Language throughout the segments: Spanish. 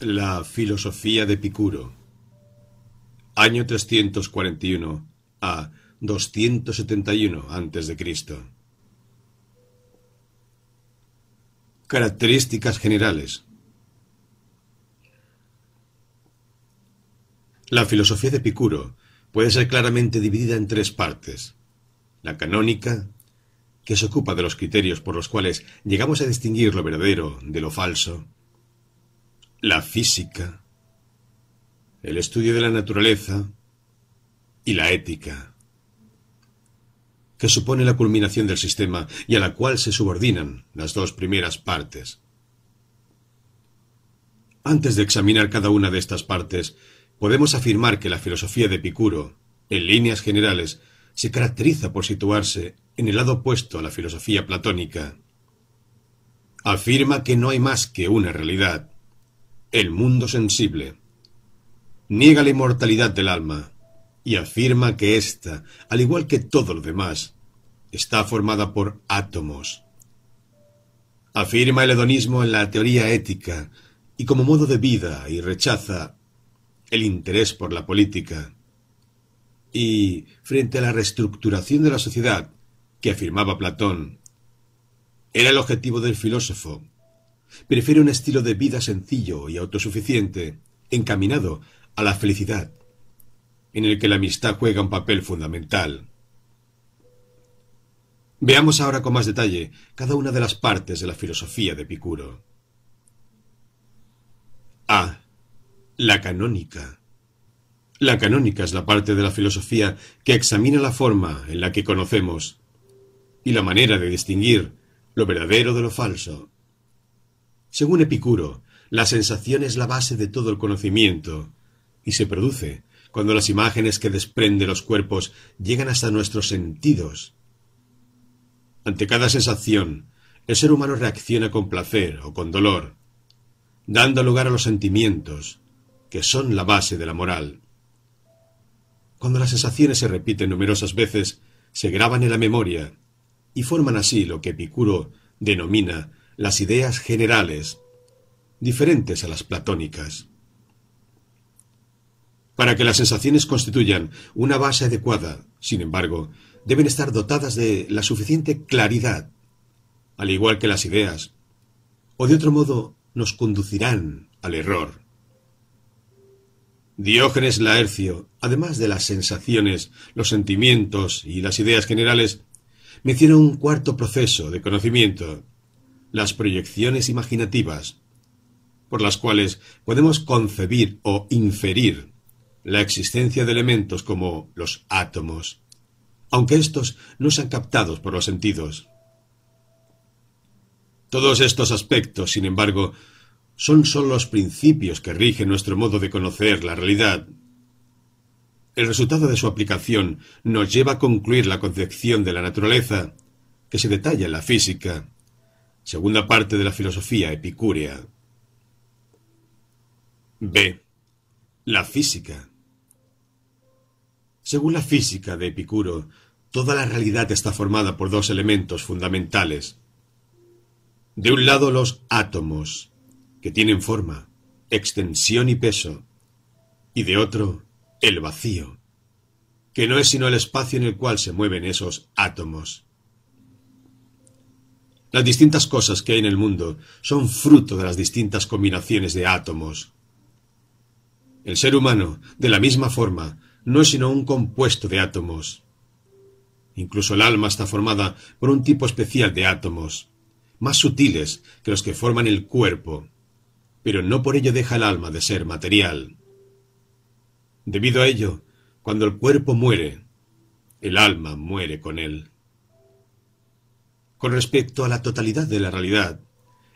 La filosofía de Epicuro Año 341 a 271 a.C. Características generales La filosofía de Epicuro puede ser claramente dividida en tres partes. La canónica, que se ocupa de los criterios por los cuales llegamos a distinguir lo verdadero de lo falso, la física, el estudio de la naturaleza y la ética, que supone la culminación del sistema y a la cual se subordinan las dos primeras partes. Antes de examinar cada una de estas partes, podemos afirmar que la filosofía de Epicuro, en líneas generales, se caracteriza por situarse en el lado opuesto a la filosofía platónica. Afirma que no hay más que una realidad, el mundo sensible. Niega la inmortalidad del alma y afirma que ésta, al igual que todo lo demás, está formada por átomos. Afirma el hedonismo en la teoría ética y como modo de vida y rechaza el interés por la política. Y frente a la reestructuración de la sociedad que afirmaba Platón, era el objetivo del filósofo Prefiere un estilo de vida sencillo y autosuficiente, encaminado a la felicidad, en el que la amistad juega un papel fundamental. Veamos ahora con más detalle cada una de las partes de la filosofía de Epicuro. A. La canónica. La canónica es la parte de la filosofía que examina la forma en la que conocemos y la manera de distinguir lo verdadero de lo falso. Según Epicuro, la sensación es la base de todo el conocimiento y se produce cuando las imágenes que desprende los cuerpos llegan hasta nuestros sentidos. Ante cada sensación, el ser humano reacciona con placer o con dolor, dando lugar a los sentimientos, que son la base de la moral. Cuando las sensaciones se repiten numerosas veces, se graban en la memoria y forman así lo que Epicuro denomina las ideas generales, diferentes a las platónicas. Para que las sensaciones constituyan una base adecuada, sin embargo, deben estar dotadas de la suficiente claridad, al igual que las ideas, o de otro modo nos conducirán al error. Diógenes Laercio, además de las sensaciones, los sentimientos y las ideas generales, menciona un cuarto proceso de conocimiento, las proyecciones imaginativas, por las cuales podemos concebir o inferir la existencia de elementos como los átomos, aunque estos no sean captados por los sentidos. Todos estos aspectos, sin embargo, son sólo los principios que rigen nuestro modo de conocer la realidad. El resultado de su aplicación nos lleva a concluir la concepción de la naturaleza, que se detalla en la física, Segunda parte de la filosofía epicúrea. B. La física. Según la física de Epicuro, toda la realidad está formada por dos elementos fundamentales. De un lado los átomos, que tienen forma, extensión y peso, y de otro el vacío, que no es sino el espacio en el cual se mueven esos átomos. Las distintas cosas que hay en el mundo son fruto de las distintas combinaciones de átomos. El ser humano, de la misma forma, no es sino un compuesto de átomos. Incluso el alma está formada por un tipo especial de átomos, más sutiles que los que forman el cuerpo, pero no por ello deja el alma de ser material. Debido a ello, cuando el cuerpo muere, el alma muere con él. Con respecto a la totalidad de la realidad,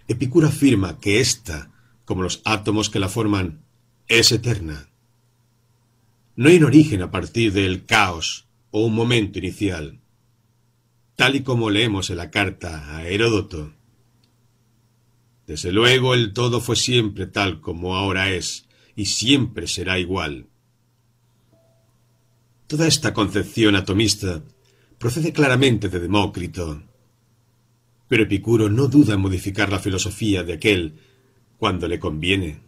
Epicuro afirma que ésta, como los átomos que la forman, es eterna. No hay un origen a partir del caos o un momento inicial, tal y como leemos en la carta a Heródoto. Desde luego el todo fue siempre tal como ahora es, y siempre será igual. Toda esta concepción atomista procede claramente de Demócrito, pero Epicuro no duda en modificar la filosofía de aquel cuando le conviene,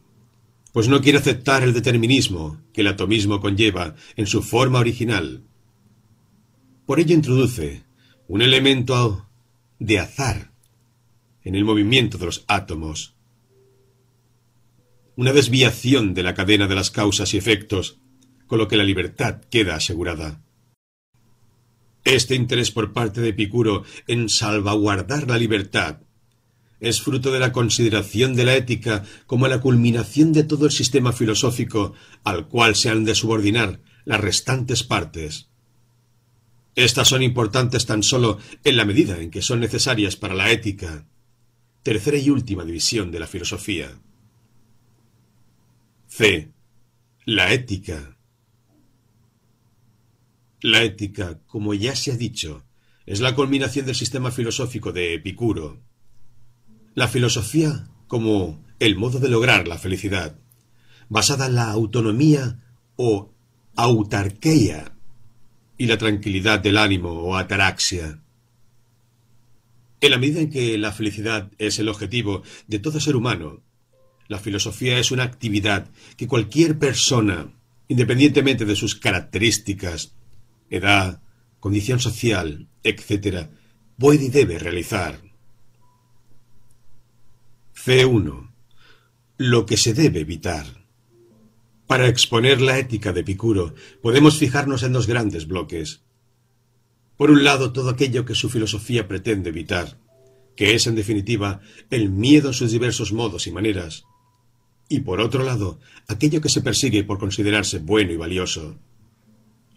pues no quiere aceptar el determinismo que el atomismo conlleva en su forma original. Por ello introduce un elemento de azar en el movimiento de los átomos, una desviación de la cadena de las causas y efectos, con lo que la libertad queda asegurada. Este interés por parte de Epicuro en salvaguardar la libertad es fruto de la consideración de la ética como la culminación de todo el sistema filosófico al cual se han de subordinar las restantes partes. Estas son importantes tan solo en la medida en que son necesarias para la ética, tercera y última división de la filosofía. C. La ética la ética, como ya se ha dicho, es la culminación del sistema filosófico de Epicuro. La filosofía como el modo de lograr la felicidad, basada en la autonomía o autarquea y la tranquilidad del ánimo o ataraxia. En la medida en que la felicidad es el objetivo de todo ser humano, la filosofía es una actividad que cualquier persona, independientemente de sus características, edad, condición social, etc., puede y debe realizar. C1. Lo que se debe evitar. Para exponer la ética de Picuro, podemos fijarnos en dos grandes bloques. Por un lado, todo aquello que su filosofía pretende evitar, que es en definitiva el miedo en sus diversos modos y maneras, y por otro lado, aquello que se persigue por considerarse bueno y valioso,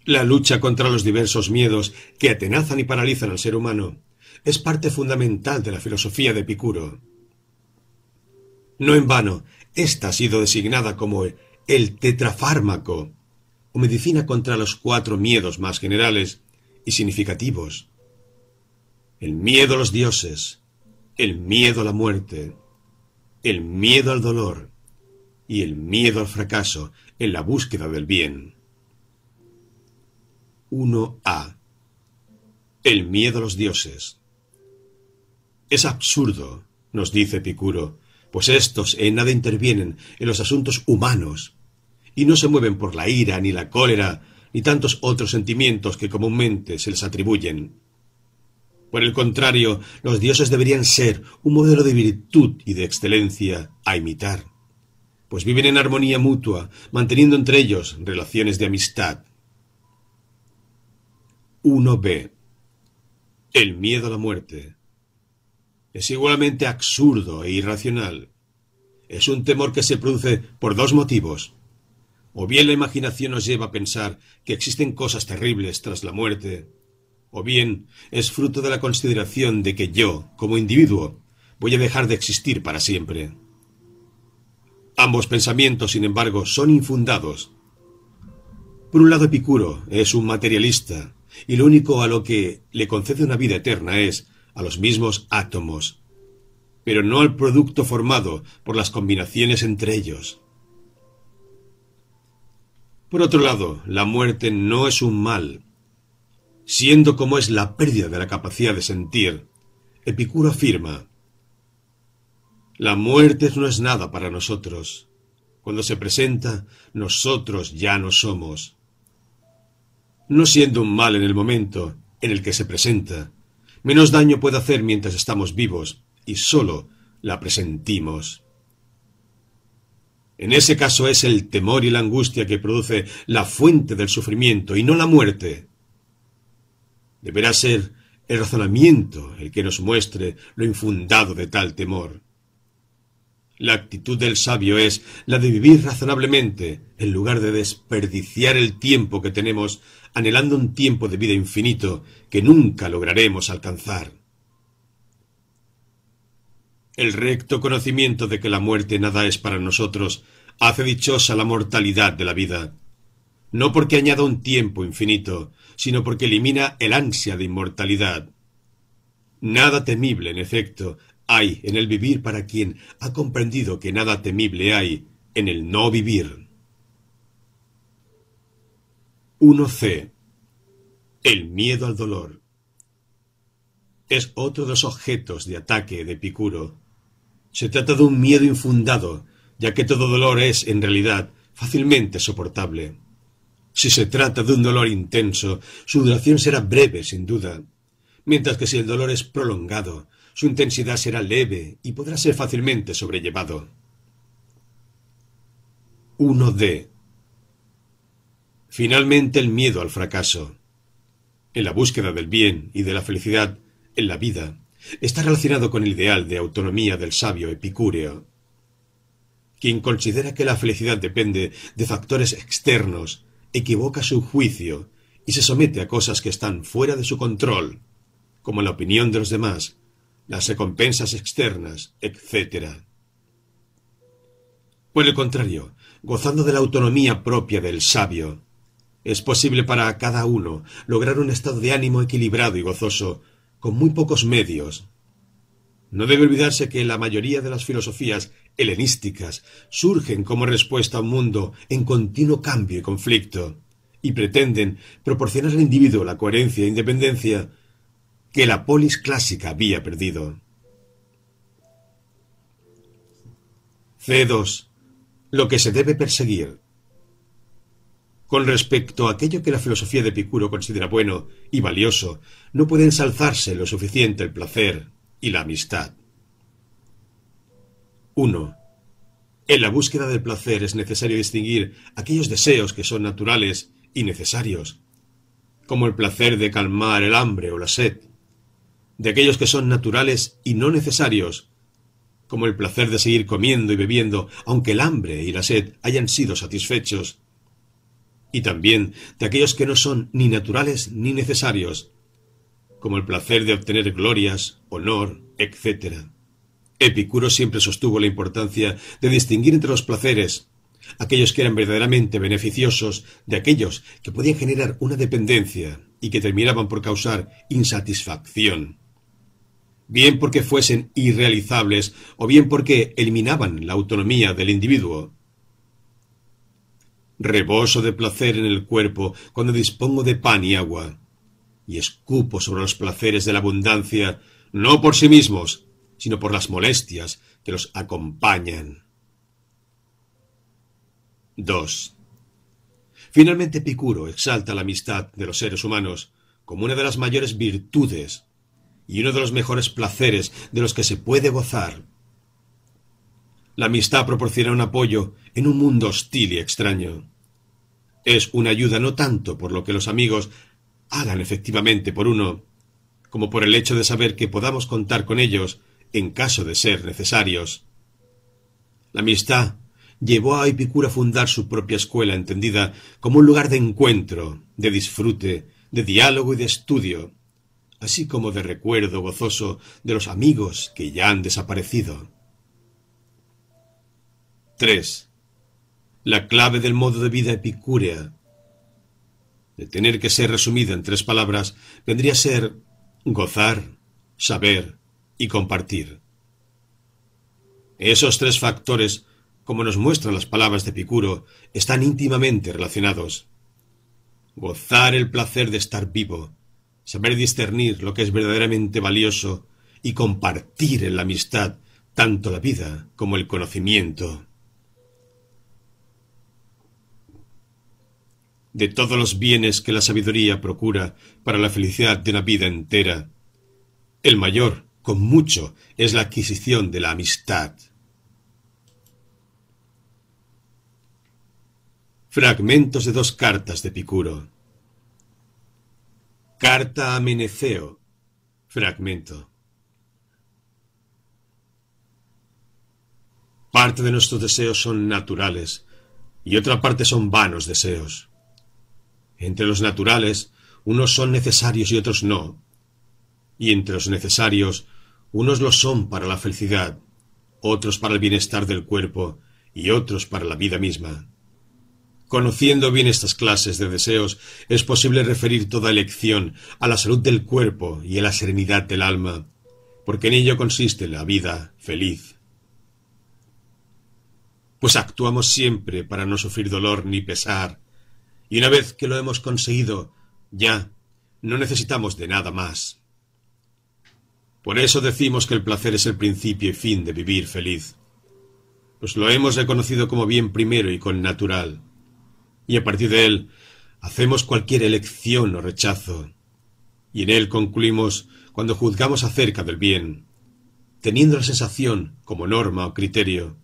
la lucha contra los diversos miedos que atenazan y paralizan al ser humano es parte fundamental de la filosofía de Epicuro. No en vano, ésta ha sido designada como el tetrafármaco, o medicina contra los cuatro miedos más generales y significativos. El miedo a los dioses, el miedo a la muerte, el miedo al dolor y el miedo al fracaso en la búsqueda del bien. 1a. El miedo a los dioses. Es absurdo, nos dice Epicuro, pues estos en nada intervienen en los asuntos humanos y no se mueven por la ira, ni la cólera, ni tantos otros sentimientos que comúnmente se les atribuyen. Por el contrario, los dioses deberían ser un modelo de virtud y de excelencia a imitar, pues viven en armonía mutua, manteniendo entre ellos relaciones de amistad, 1b. El miedo a la muerte es igualmente absurdo e irracional. Es un temor que se produce por dos motivos. O bien la imaginación nos lleva a pensar que existen cosas terribles tras la muerte, o bien es fruto de la consideración de que yo, como individuo, voy a dejar de existir para siempre. Ambos pensamientos, sin embargo, son infundados. Por un lado, Epicuro es un materialista y lo único a lo que le concede una vida eterna es a los mismos átomos, pero no al producto formado por las combinaciones entre ellos. Por otro lado, la muerte no es un mal, siendo como es la pérdida de la capacidad de sentir. Epicuro afirma, la muerte no es nada para nosotros. Cuando se presenta, nosotros ya no somos no siendo un mal en el momento en el que se presenta, menos daño puede hacer mientras estamos vivos y sólo la presentimos. En ese caso es el temor y la angustia que produce la fuente del sufrimiento y no la muerte. Deberá ser el razonamiento el que nos muestre lo infundado de tal temor. La actitud del sabio es la de vivir razonablemente en lugar de desperdiciar el tiempo que tenemos anhelando un tiempo de vida infinito que nunca lograremos alcanzar. El recto conocimiento de que la muerte nada es para nosotros hace dichosa la mortalidad de la vida, no porque añada un tiempo infinito, sino porque elimina el ansia de inmortalidad. Nada temible, en efecto, hay en el vivir para quien ha comprendido que nada temible hay en el no vivir. 1c. El miedo al dolor. Es otro de los objetos de ataque de Epicuro. Se trata de un miedo infundado, ya que todo dolor es, en realidad, fácilmente soportable. Si se trata de un dolor intenso, su duración será breve, sin duda, mientras que si el dolor es prolongado, su intensidad será leve y podrá ser fácilmente sobrellevado. 1D. Finalmente el miedo al fracaso. En la búsqueda del bien y de la felicidad en la vida está relacionado con el ideal de autonomía del sabio Epicúreo. Quien considera que la felicidad depende de factores externos equivoca su juicio y se somete a cosas que están fuera de su control, como la opinión de los demás, las recompensas externas, etc. Por el contrario, gozando de la autonomía propia del sabio, es posible para cada uno lograr un estado de ánimo equilibrado y gozoso, con muy pocos medios. No debe olvidarse que la mayoría de las filosofías helenísticas surgen como respuesta a un mundo en continuo cambio y conflicto, y pretenden proporcionar al individuo la coherencia e independencia que la polis clásica había perdido. C2. Lo que se debe perseguir. Con respecto a aquello que la filosofía de Epicuro considera bueno y valioso, no puede ensalzarse lo suficiente el placer y la amistad. 1. En la búsqueda del placer es necesario distinguir aquellos deseos que son naturales y necesarios, como el placer de calmar el hambre o la sed, de aquellos que son naturales y no necesarios, como el placer de seguir comiendo y bebiendo, aunque el hambre y la sed hayan sido satisfechos, y también de aquellos que no son ni naturales ni necesarios, como el placer de obtener glorias, honor, etc. Epicuro siempre sostuvo la importancia de distinguir entre los placeres, aquellos que eran verdaderamente beneficiosos, de aquellos que podían generar una dependencia y que terminaban por causar insatisfacción, bien porque fuesen irrealizables o bien porque eliminaban la autonomía del individuo Reboso de placer en el cuerpo cuando dispongo de pan y agua, y escupo sobre los placeres de la abundancia, no por sí mismos, sino por las molestias que los acompañan. 2. Finalmente Picuro exalta la amistad de los seres humanos como una de las mayores virtudes y uno de los mejores placeres de los que se puede gozar la amistad proporciona un apoyo en un mundo hostil y extraño. Es una ayuda no tanto por lo que los amigos hagan efectivamente por uno, como por el hecho de saber que podamos contar con ellos en caso de ser necesarios. La amistad llevó a Epicuro a fundar su propia escuela entendida como un lugar de encuentro, de disfrute, de diálogo y de estudio, así como de recuerdo gozoso de los amigos que ya han desaparecido. 3. La clave del modo de vida epicúrea. De tener que ser resumida en tres palabras, vendría a ser gozar, saber y compartir. Esos tres factores, como nos muestran las palabras de Epicuro, están íntimamente relacionados. Gozar el placer de estar vivo, saber discernir lo que es verdaderamente valioso y compartir en la amistad tanto la vida como el conocimiento. de todos los bienes que la sabiduría procura para la felicidad de una vida entera, el mayor, con mucho, es la adquisición de la amistad. Fragmentos de dos cartas de Picuro. Carta a Meneceo. Fragmento. Parte de nuestros deseos son naturales y otra parte son vanos deseos. Entre los naturales, unos son necesarios y otros no. Y entre los necesarios, unos lo son para la felicidad, otros para el bienestar del cuerpo y otros para la vida misma. Conociendo bien estas clases de deseos, es posible referir toda elección a la salud del cuerpo y a la serenidad del alma, porque en ello consiste la vida feliz. Pues actuamos siempre para no sufrir dolor ni pesar, y una vez que lo hemos conseguido, ya no necesitamos de nada más. Por eso decimos que el placer es el principio y fin de vivir feliz. Pues lo hemos reconocido como bien primero y con natural. Y a partir de él, hacemos cualquier elección o rechazo. Y en él concluimos cuando juzgamos acerca del bien, teniendo la sensación como norma o criterio.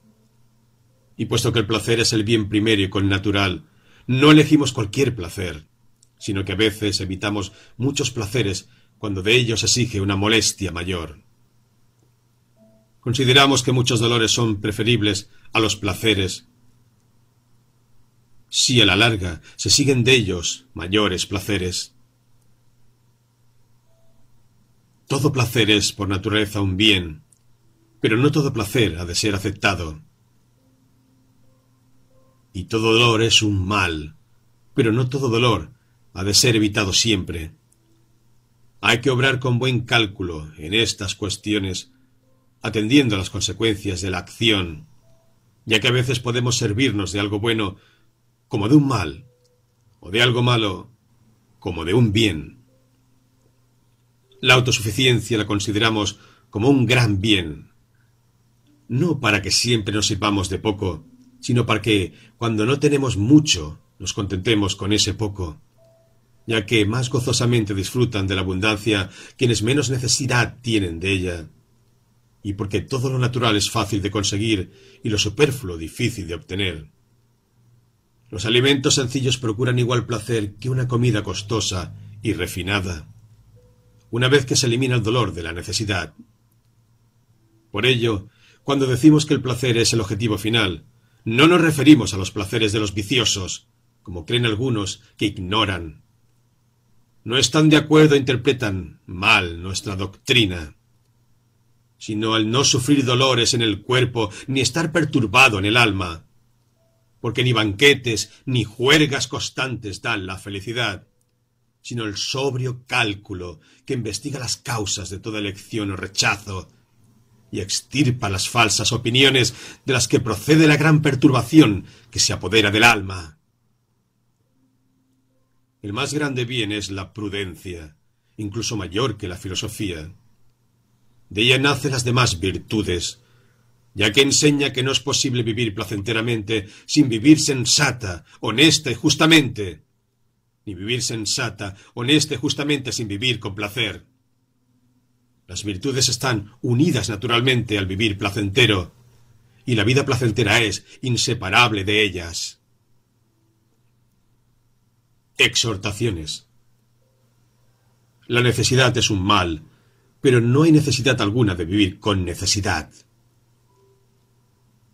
Y puesto que el placer es el bien primero y con natural, no elegimos cualquier placer, sino que a veces evitamos muchos placeres cuando de ellos exige una molestia mayor. Consideramos que muchos dolores son preferibles a los placeres si a la larga se siguen de ellos mayores placeres. Todo placer es por naturaleza un bien, pero no todo placer ha de ser aceptado. Y todo dolor es un mal. Pero no todo dolor ha de ser evitado siempre. Hay que obrar con buen cálculo en estas cuestiones, atendiendo a las consecuencias de la acción, ya que a veces podemos servirnos de algo bueno como de un mal, o de algo malo como de un bien. La autosuficiencia la consideramos como un gran bien, no para que siempre nos sepamos de poco, sino para que, cuando no tenemos mucho, nos contentemos con ese poco, ya que más gozosamente disfrutan de la abundancia quienes menos necesidad tienen de ella, y porque todo lo natural es fácil de conseguir y lo superfluo difícil de obtener. Los alimentos sencillos procuran igual placer que una comida costosa y refinada, una vez que se elimina el dolor de la necesidad. Por ello, cuando decimos que el placer es el objetivo final, no nos referimos a los placeres de los viciosos, como creen algunos que ignoran. No están de acuerdo e interpretan mal nuestra doctrina, sino al no sufrir dolores en el cuerpo ni estar perturbado en el alma, porque ni banquetes ni juergas constantes dan la felicidad, sino el sobrio cálculo que investiga las causas de toda elección o rechazo, y extirpa las falsas opiniones de las que procede la gran perturbación que se apodera del alma. El más grande bien es la prudencia, incluso mayor que la filosofía. De ella nacen las demás virtudes, ya que enseña que no es posible vivir placenteramente sin vivir sensata, honesta y justamente, ni vivir sensata, honesta y justamente sin vivir con placer. Las virtudes están unidas naturalmente al vivir placentero, y la vida placentera es inseparable de ellas. Exhortaciones. La necesidad es un mal, pero no hay necesidad alguna de vivir con necesidad.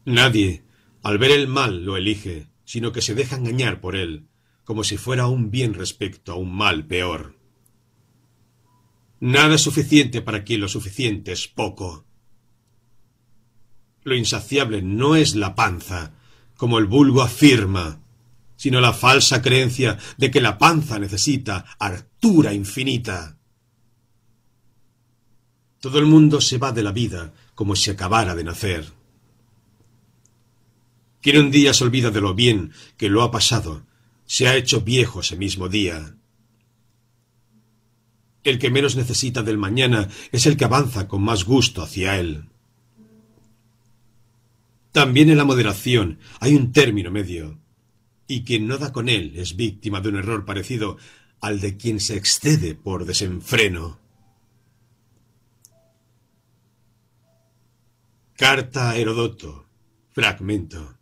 Nadie, al ver el mal, lo elige, sino que se deja engañar por él, como si fuera un bien respecto a un mal peor. Nada suficiente para quien lo suficiente es poco. Lo insaciable no es la panza, como el vulgo afirma, sino la falsa creencia de que la panza necesita hartura infinita. Todo el mundo se va de la vida como si acabara de nacer. Quien un día se olvida de lo bien que lo ha pasado, se ha hecho viejo ese mismo día. El que menos necesita del mañana es el que avanza con más gusto hacia él. También en la moderación hay un término medio, y quien no da con él es víctima de un error parecido al de quien se excede por desenfreno. Carta a Herodoto, fragmento.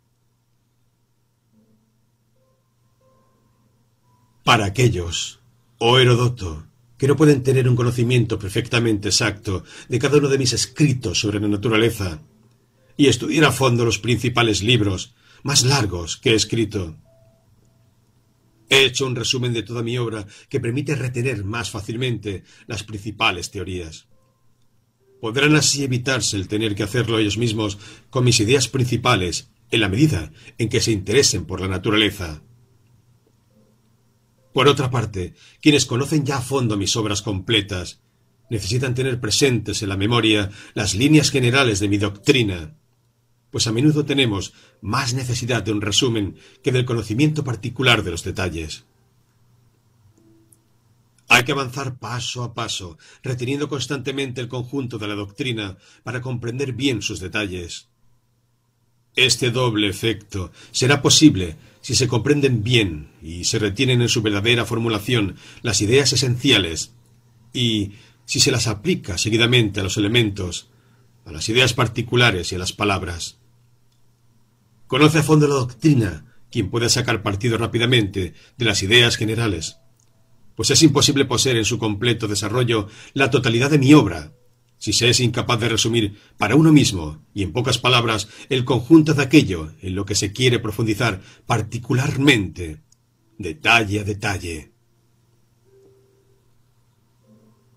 Para aquellos, oh Herodoto, que no pueden tener un conocimiento perfectamente exacto de cada uno de mis escritos sobre la naturaleza, y estudiar a fondo los principales libros más largos que he escrito. He hecho un resumen de toda mi obra que permite retener más fácilmente las principales teorías. Podrán así evitarse el tener que hacerlo ellos mismos con mis ideas principales en la medida en que se interesen por la naturaleza. Por otra parte, quienes conocen ya a fondo mis obras completas necesitan tener presentes en la memoria las líneas generales de mi doctrina, pues a menudo tenemos más necesidad de un resumen que del conocimiento particular de los detalles. Hay que avanzar paso a paso, reteniendo constantemente el conjunto de la doctrina para comprender bien sus detalles. Este doble efecto será posible si se comprenden bien y se retienen en su verdadera formulación las ideas esenciales, y si se las aplica seguidamente a los elementos, a las ideas particulares y a las palabras. Conoce a fondo la doctrina quien pueda sacar partido rápidamente de las ideas generales, pues es imposible poseer en su completo desarrollo la totalidad de mi obra, si se es incapaz de resumir para uno mismo, y en pocas palabras, el conjunto de aquello en lo que se quiere profundizar particularmente, detalle a detalle.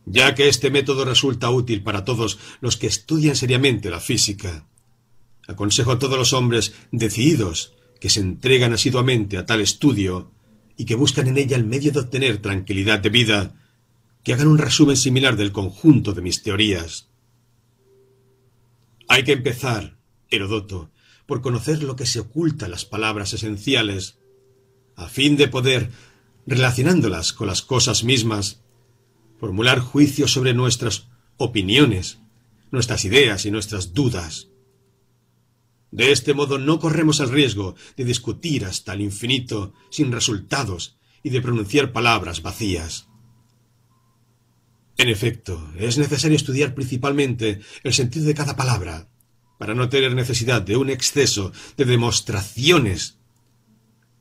Ya que este método resulta útil para todos los que estudian seriamente la física, aconsejo a todos los hombres decididos que se entregan asiduamente a tal estudio y que buscan en ella el medio de obtener tranquilidad de vida, que hagan un resumen similar del conjunto de mis teorías. Hay que empezar, Herodoto, por conocer lo que se oculta en las palabras esenciales, a fin de poder, relacionándolas con las cosas mismas, formular juicios sobre nuestras opiniones, nuestras ideas y nuestras dudas. De este modo no corremos el riesgo de discutir hasta el infinito sin resultados y de pronunciar palabras vacías. En efecto, es necesario estudiar principalmente el sentido de cada palabra, para no tener necesidad de un exceso de demostraciones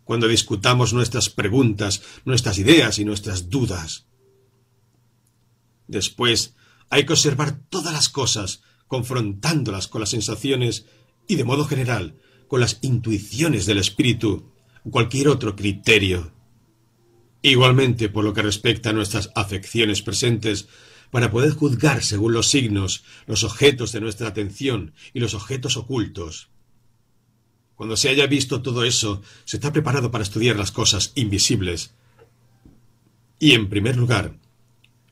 cuando discutamos nuestras preguntas, nuestras ideas y nuestras dudas. Después, hay que observar todas las cosas, confrontándolas con las sensaciones y, de modo general, con las intuiciones del espíritu o cualquier otro criterio. Igualmente, por lo que respecta a nuestras afecciones presentes, para poder juzgar según los signos, los objetos de nuestra atención y los objetos ocultos. Cuando se haya visto todo eso, se está preparado para estudiar las cosas invisibles. Y en primer lugar,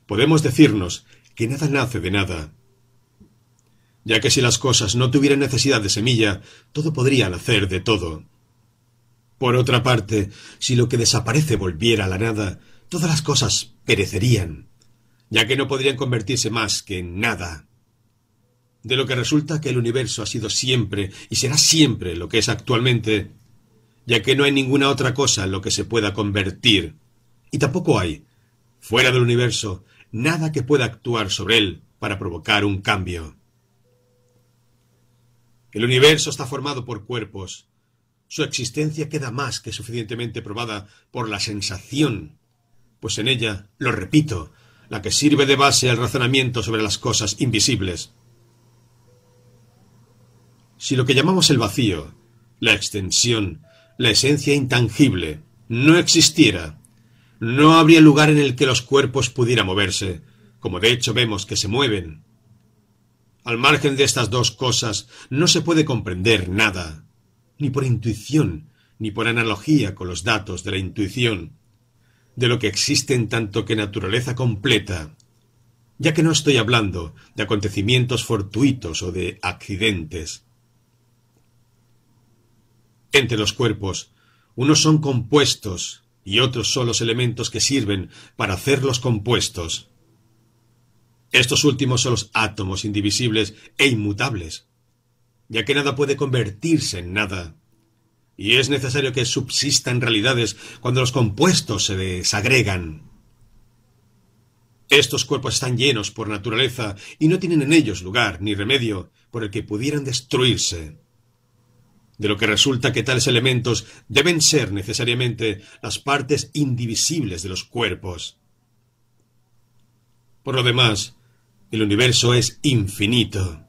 podemos decirnos que nada nace de nada, ya que si las cosas no tuvieran necesidad de semilla, todo podría nacer de todo. Por otra parte, si lo que desaparece volviera a la nada, todas las cosas perecerían, ya que no podrían convertirse más que en nada. De lo que resulta que el universo ha sido siempre y será siempre lo que es actualmente, ya que no hay ninguna otra cosa en lo que se pueda convertir, y tampoco hay, fuera del universo, nada que pueda actuar sobre él para provocar un cambio. El universo está formado por cuerpos, su existencia queda más que suficientemente probada por la sensación, pues en ella, lo repito, la que sirve de base al razonamiento sobre las cosas invisibles. Si lo que llamamos el vacío, la extensión, la esencia intangible, no existiera, no habría lugar en el que los cuerpos pudieran moverse, como de hecho vemos que se mueven. Al margen de estas dos cosas, no se puede comprender nada, ni por intuición, ni por analogía con los datos de la intuición, de lo que existe en tanto que naturaleza completa, ya que no estoy hablando de acontecimientos fortuitos o de accidentes. Entre los cuerpos, unos son compuestos y otros son los elementos que sirven para hacerlos compuestos. Estos últimos son los átomos indivisibles e inmutables, ya que nada puede convertirse en nada. Y es necesario que subsistan realidades cuando los compuestos se desagregan. Estos cuerpos están llenos por naturaleza y no tienen en ellos lugar ni remedio por el que pudieran destruirse. De lo que resulta que tales elementos deben ser necesariamente las partes indivisibles de los cuerpos. Por lo demás, el universo es infinito.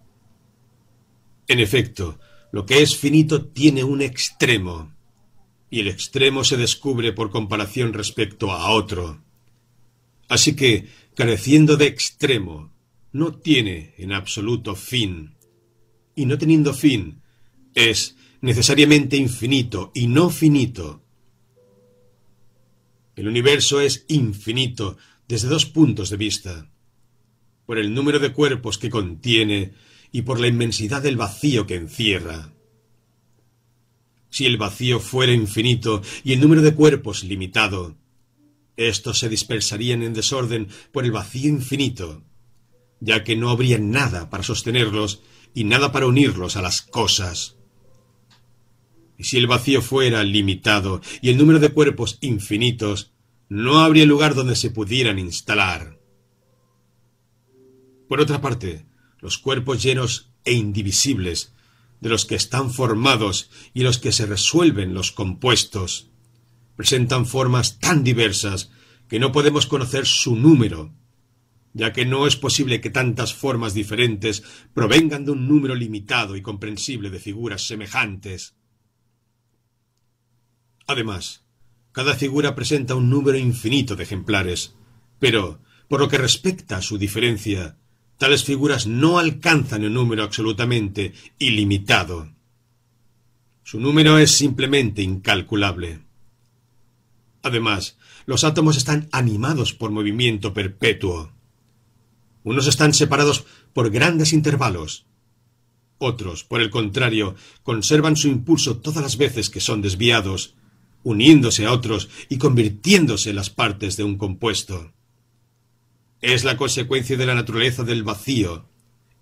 En efecto, lo que es finito tiene un extremo, y el extremo se descubre por comparación respecto a otro. Así que, careciendo de extremo, no tiene en absoluto fin, y no teniendo fin, es necesariamente infinito y no finito. El universo es infinito desde dos puntos de vista, por el número de cuerpos que contiene y por la inmensidad del vacío que encierra. Si el vacío fuera infinito y el número de cuerpos limitado, estos se dispersarían en desorden por el vacío infinito, ya que no habría nada para sostenerlos y nada para unirlos a las cosas. Y si el vacío fuera limitado y el número de cuerpos infinitos, no habría lugar donde se pudieran instalar. Por otra parte, los cuerpos llenos e indivisibles, de los que están formados y los que se resuelven los compuestos. Presentan formas tan diversas que no podemos conocer su número, ya que no es posible que tantas formas diferentes provengan de un número limitado y comprensible de figuras semejantes. Además, cada figura presenta un número infinito de ejemplares, pero, por lo que respecta a su diferencia, Tales figuras no alcanzan un número absolutamente ilimitado. Su número es simplemente incalculable. Además, los átomos están animados por movimiento perpetuo. Unos están separados por grandes intervalos. Otros, por el contrario, conservan su impulso todas las veces que son desviados, uniéndose a otros y convirtiéndose en las partes de un compuesto. Es la consecuencia de la naturaleza del vacío,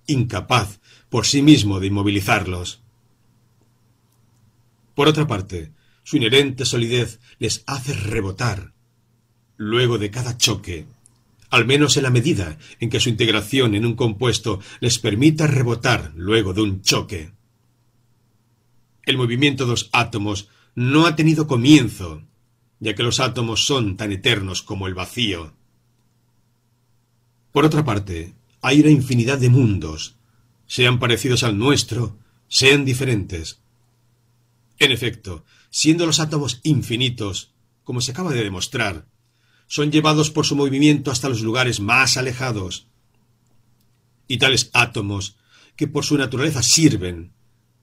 incapaz por sí mismo de inmovilizarlos. Por otra parte, su inherente solidez les hace rebotar, luego de cada choque, al menos en la medida en que su integración en un compuesto les permita rebotar luego de un choque. El movimiento de los átomos no ha tenido comienzo, ya que los átomos son tan eternos como el vacío. Por otra parte, hay una infinidad de mundos, sean parecidos al nuestro, sean diferentes. En efecto, siendo los átomos infinitos, como se acaba de demostrar, son llevados por su movimiento hasta los lugares más alejados. Y tales átomos, que por su naturaleza sirven,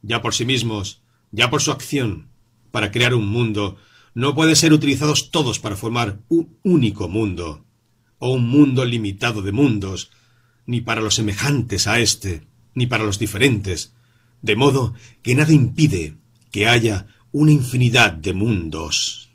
ya por sí mismos, ya por su acción, para crear un mundo, no pueden ser utilizados todos para formar un único mundo o un mundo limitado de mundos, ni para los semejantes a éste, ni para los diferentes, de modo que nada impide que haya una infinidad de mundos.